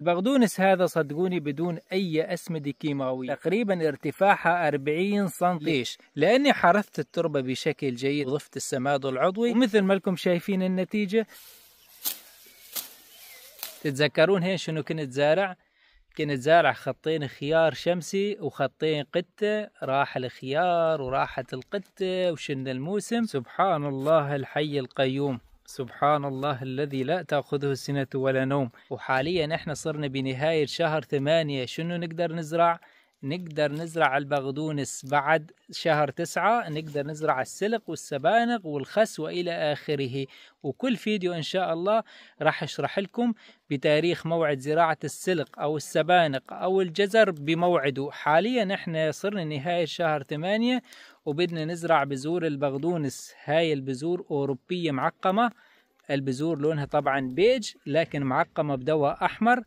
البقدونس هذا صدقوني بدون أي أسمدة كيماوية تقريبا ارتفاعها 40 سم ليش؟ لأني حرثت التربة بشكل جيد وضفت السماد العضوي ومثل ما لكم شايفين النتيجة تتذكرون هين شنو كنت زارع؟ كنت زارع خطين خيار شمسي وخطين قتة راح الخيار وراحت القتة وشن الموسم سبحان الله الحي القيوم سبحان الله الذي لا تأخذه سنة ولا نوم وحاليا احنا صرنا بنهاية شهر ثمانية شنو نقدر نزرع نقدر نزرع البغدونس بعد شهر تسعة نقدر نزرع السلق والسبانغ والخس وإلى آخره وكل فيديو إن شاء الله راح أشرح لكم بتاريخ موعد زراعة السلق أو السبانق أو الجزر بموعده حاليا إحنا صرنا نهاية شهر ثمانية وبدنا نزرع بذور البغدونس هاي البذور أوروبية معقمة البذور لونها طبعا بيج لكن معقمة بدواء أحمر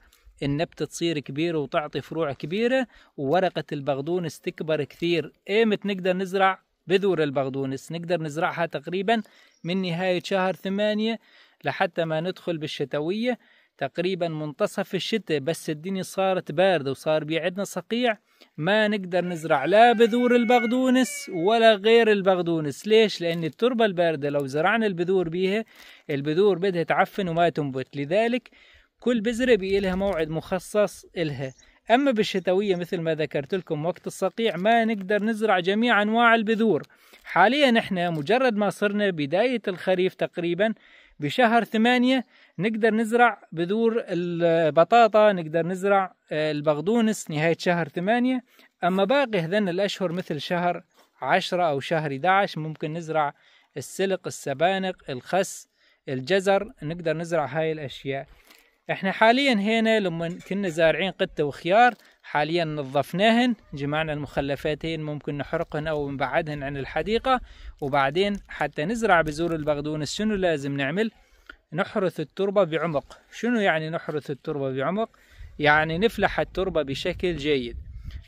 النبتة تصير كبيرة وتعطي فروع كبيرة وورقة البقدونس تكبر كثير ايمت نقدر نزرع بذور البقدونس نقدر نزرعها تقريبا من نهاية شهر ثمانية لحتى ما ندخل بالشتوية تقريبا منتصف الشتاء بس الدنيا صارت باردة وصار بيعدنا صقيع ما نقدر نزرع لا بذور البقدونس ولا غير البقدونس ليش؟ لأن التربة الباردة لو زرعنا البذور بيها البذور بدها تعفن وما تنبت لذلك كل بذرة بيجي لها موعد مخصص إلها أما بالشتوية مثل ما ذكرت لكم وقت الصقيع ما نقدر نزرع جميع أنواع البذور حاليا نحن مجرد ما صرنا بداية الخريف تقريبا بشهر ثمانية نقدر نزرع بذور البطاطا نقدر نزرع البقدونس نهاية شهر ثمانية أما باقي هذن الأشهر مثل شهر عشرة أو شهر 11 ممكن نزرع السلق السبانق الخس الجزر نقدر نزرع هاي الأشياء احنا حاليا هنا لما كنا زارعين قطة وخيار حاليا نظفناهن جمعنا المخلفاتين ممكن نحرقهن او نبعدهن عن الحديقة وبعدين حتى نزرع بذور البقدونس شنو لازم نعمل نحرث التربة بعمق شنو يعني نحرث التربة بعمق يعني نفلح التربة بشكل جيد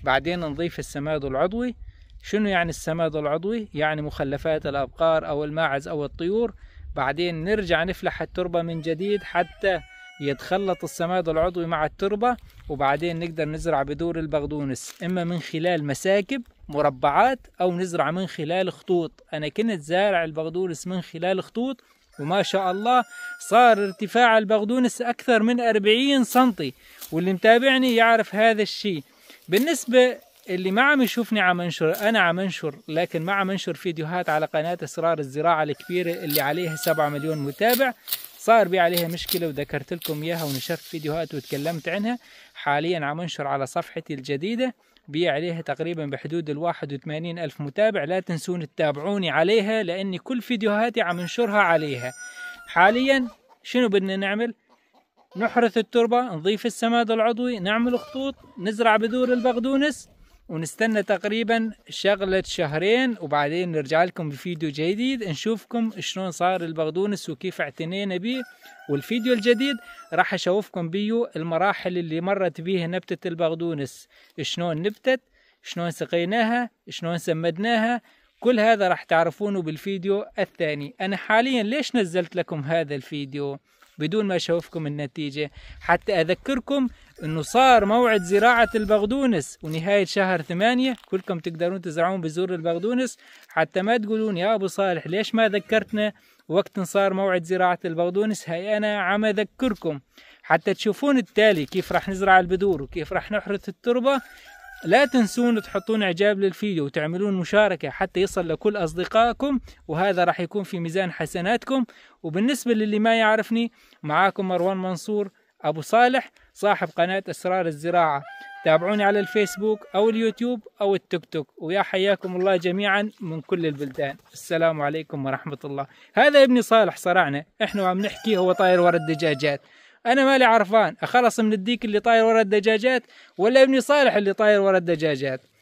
بعدين نضيف السماد العضوي شنو يعني السماد العضوي يعني مخلفات الابقار او الماعز او الطيور بعدين نرجع نفلح التربة من جديد حتى يتخلط السماد العضوي مع التربة وبعدين نقدر نزرع بدور البقدونس إما من خلال مساكب مربعات أو نزرع من خلال خطوط أنا كنت زارع البقدونس من خلال خطوط وما شاء الله صار ارتفاع البقدونس أكثر من 40 سنتي واللي متابعني يعرف هذا الشيء بالنسبة اللي ما عم يشوفني عم انشر انا عم انشر لكن ما عم انشر فيديوهات على قناه اسرار الزراعه الكبيره اللي عليها 7 مليون متابع صار بي عليها مشكلة وذكرت لكم إياها ونشرت فيديوهات وتكلمت عنها حاليا عم انشر على صفحتي الجديدة بي عليها تقريبا بحدود ال وثمانين ألف متابع لا تنسون تتابعوني عليها لأني كل فيديوهاتي عم انشرها عليها حاليا شنو بدنا نعمل نحرث التربة نضيف السماد العضوي نعمل خطوط نزرع بذور البقدونس ونستنى تقريبا شغلة شهرين وبعدين نرجع لكم بفيديو جديد نشوفكم شلون صار البقدونس وكيف اعتنينا به والفيديو الجديد راح اشوفكم بيه المراحل اللي مرت بيها نبتة البقدونس شلون نبتت شلون سقيناها شلون سمدناها كل هذا راح تعرفونه بالفيديو الثاني انا حاليا ليش نزلت لكم هذا الفيديو بدون ما أشوفكم النتيجة حتى أذكركم أنه صار موعد زراعة البغدونس ونهاية شهر ثمانية كلكم تقدرون تزرعون بذور البغدونس حتى ما تقولون يا أبو صالح ليش ما ذكرتنا وقت صار موعد زراعة البغدونس هي أنا عم أذكركم حتى تشوفون التالي كيف راح نزرع البذور وكيف راح نحرث التربة لا تنسون تحطون اعجاب للفيديو وتعملون مشاركة حتى يصل لكل اصدقائكم وهذا راح يكون في ميزان حسناتكم وبالنسبة للي ما يعرفني معاكم مروان منصور ابو صالح صاحب قناة اسرار الزراعة تابعوني على الفيسبوك او اليوتيوب او التيك توك ويا حياكم الله جميعا من كل البلدان السلام عليكم ورحمة الله هذا ابني صالح صرعنا احنا وعم نحكي هو طاير ورا الدجاجات انا مالي عرفان اخلص من الديك اللي طاير ورا الدجاجات ولا ابني صالح اللي طاير ورا الدجاجات